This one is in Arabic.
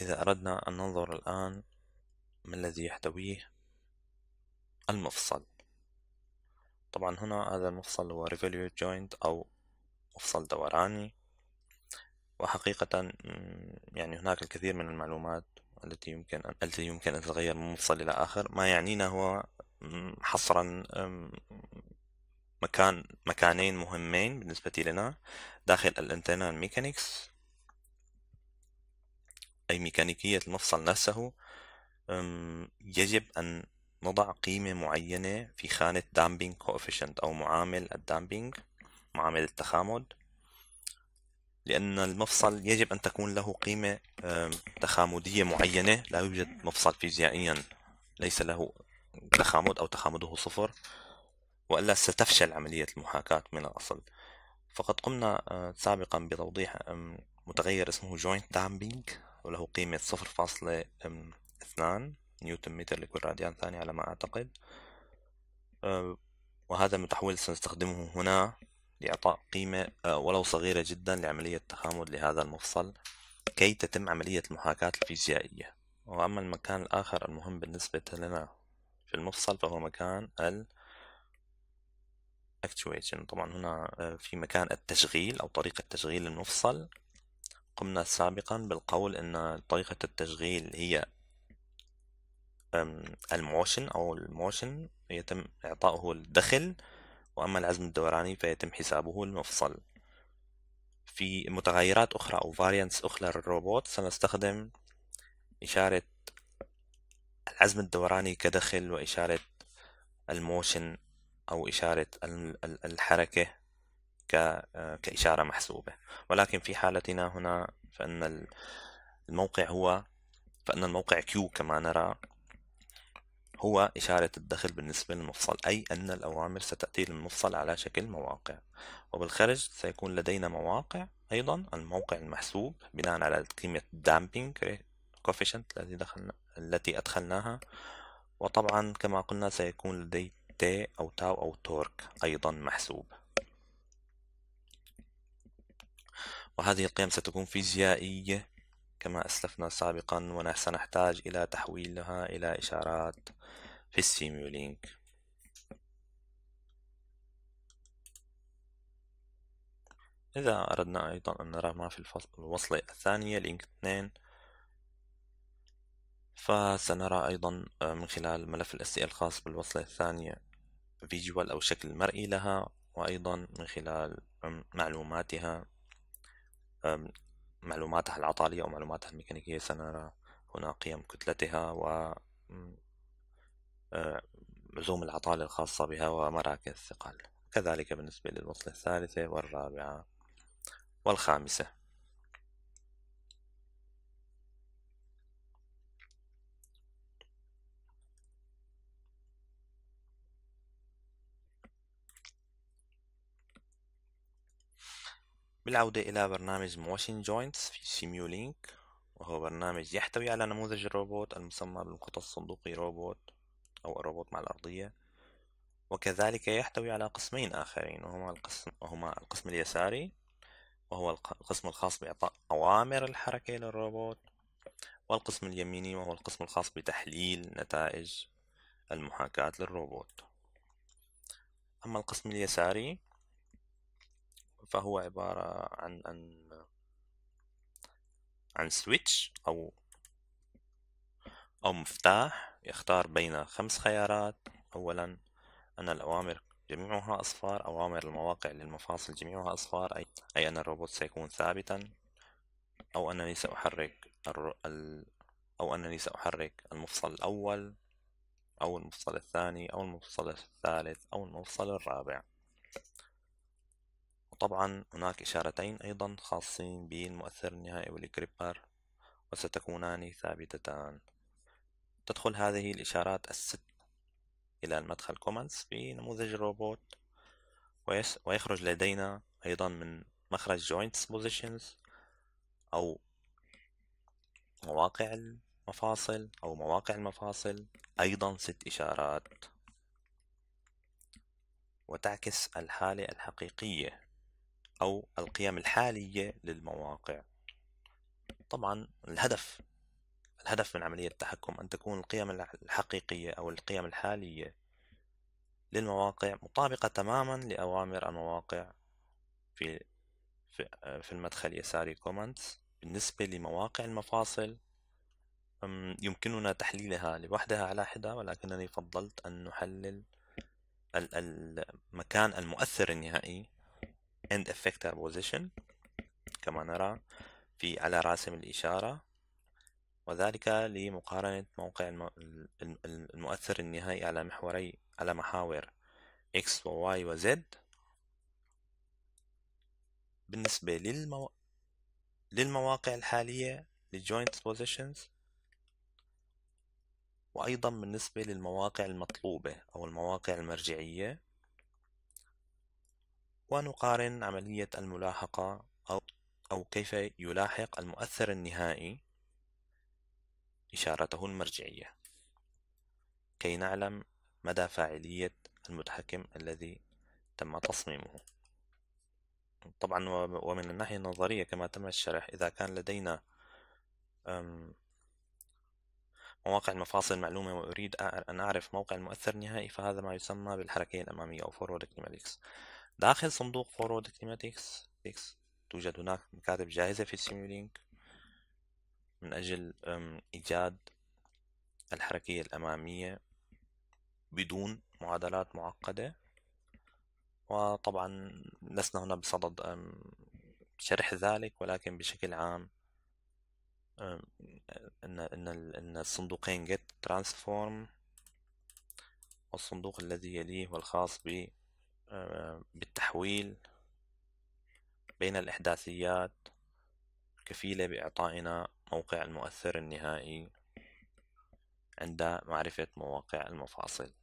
إذا أردنا أن ننظر الآن ما الذي يحتويه المفصل طبعا هنا هذا المفصل هو revolute joint أو مفصل دوراني وحقيقة يعني هناك الكثير من المعلومات التي يمكن أن التي يمكن أن تتغير من مفصل إلى آخر ما يعنينا هو حصرا مكان مكانين مهمين بالنسبة لنا داخل الانترنال ميكانيكس أي ميكانيكية المفصل نفسه يجب أن نضع قيمة معينة في خانة دامبينج كوفيشنت أو معامل الدامبينج معامل التخامد لأن المفصل يجب أن تكون له قيمة تخامدية معينة لا يوجد مفصل فيزيائيا ليس له تخامد أو تخامده صفر وإلا ستفشل عملية المحاكاة من الأصل فقد قمنا أه، سابقا بتوضيح متغير اسمه joint damping وله قيمة صفر فاصلة اثنان نيوتن متر لكل راديان ثانية على ما أعتقد آه، وهذا المتحول سنستخدمه هنا لإعطاء قيمة آه، ولو صغيرة جدا لعملية تخامد لهذا المفصل كي تتم عملية المحاكاة الفيزيائية وأما المكان الآخر المهم بالنسبة لنا في المفصل فهو مكان ال طبعا هنا آه، في مكان التشغيل أو طريقة تشغيل المفصل قمنا سابقا بالقول أن طريقة التشغيل هي الموشن أو الموشن يتم إعطاؤه الدخل وأما العزم الدوراني فيتم حسابه المفصل في متغيرات أخرى أو variants أخرى للروبوت سنستخدم إشارة العزم الدوراني كدخل وإشارة الموشن أو إشارة الحركة كإشارة محسوبة ولكن في حالتنا هنا فإن الموقع هو فإن الموقع Q كما نرى هو إشارة الدخل بالنسبة للمفصل أي أن الأوامر ستأتي للمفصل على شكل مواقع وبالخارج سيكون لدينا مواقع أيضا الموقع المحسوب بناء على قيمة دامبينج كوفيشنت التي دخلنا التي أدخلناها وطبعا كما قلنا سيكون لدي تي أو تاو أو تورك أيضا محسوب وهذه القيم ستكون فيزيائية كما أسلفنا سابقا وسنحتاج إلى تحويلها إلى إشارات في السيميولينك إذا أردنا أيضا أن نرى ما في الوصلة الثانية لينك اثنين فسنرى أيضا آه، من خلال ملف الأسئلة الخاص بالوصلة الثانية فيجوال أو شكل مرئي لها وأيضا من خلال معلوماتها معلوماتها أو ومعلوماتها الميكانيكية سنرى هنا قيم كتلتها و أه، لزوم العطالة الخاصة بها ومراكز الثقل كذلك بالنسبة للوصلة الثالثة والرابعة والخامسة بالعودة إلى برنامج موشن جوينتس في سيميو لينك وهو برنامج يحتوي على نموذج الروبوت المسمى بالمخطط الصندوقي روبوت أو الروبوت مع الأرضية وكذلك يحتوي على قسمين آخرين وهما القسم, وهما القسم اليساري وهو القسم الخاص بإعطاء أوامر الحركة للروبوت والقسم اليميني وهو القسم الخاص بتحليل نتائج المحاكاة للروبوت أما القسم اليساري فهو عبارة عن عن عن سويتش أو أو مفتاح يختار بين خمس خيارات أولا أن الأوامر جميعها أصفار أوامر المواقع للمفاصل جميعها أصفار أي, أي أن الروبوت سيكون ثابتا أو أنني سأحرك الر... ال... أو أنني سأحرك المفصل الأول أو المفصل الثاني أو المفصل الثالث أو المفصل الرابع وطبعا هناك إشارتين أيضا خاصين بالمؤثر النهائي والجريبر وستكونان ثابتتان تدخل هذه الإشارات الست إلى المدخل كومنتس في نموذج الروبوت ويخرج لدينا أيضا من مخرج joints positions أو مواقع المفاصل أو مواقع المفاصل أيضا ست إشارات وتعكس الحالة الحقيقية أو القيم الحالية للمواقع طبعا الهدف الهدف من عملية التحكم أن تكون القيم الحقيقية أو القيم الحالية للمواقع مطابقة تماما لأوامر المواقع في في المدخل يساري كومنتس بالنسبة لمواقع المفاصل يمكننا تحليلها لوحدها على حدة ولكنني فضلت أن نحلل المكان المؤثر النهائي end effector position كما نرى في على راسم الإشارة وذلك لمقارنة موقع المؤثر النهائي على محوري على محاور X و Y و Z بالنسبة للمو... للمواقع الحالية للجوينت positions وأيضا بالنسبة للمواقع المطلوبة أو المواقع المرجعية ونقارن عملية الملاحقة أو, أو كيف يلاحق المؤثر النهائي إشارته المرجعية كي نعلم مدى فاعلية المتحكم الذي تم تصميمه طبعا ومن الناحية النظرية كما تم الشرح إذا كان لدينا مواقع المفاصل معلومة وأريد أن أعرف موقع المؤثر النهائي فهذا ما يسمى بالحركية الأمامية أو forward kinematics داخل صندوق فورورد كليماتكس 6 توجد هناك مكاتب جاهزة في السيمولينك من أجل إيجاد الحركية الأمامية بدون معادلات معقدة وطبعا لسنا هنا بصدد شرح ذلك ولكن بشكل عام ان ان ان الصندوقين get transform والصندوق الذي يليه والخاص ب آه، بالتحويل بين الإحداثيات كفيلة بإعطائنا موقع المؤثر النهائي عند معرفة مواقع المفاصل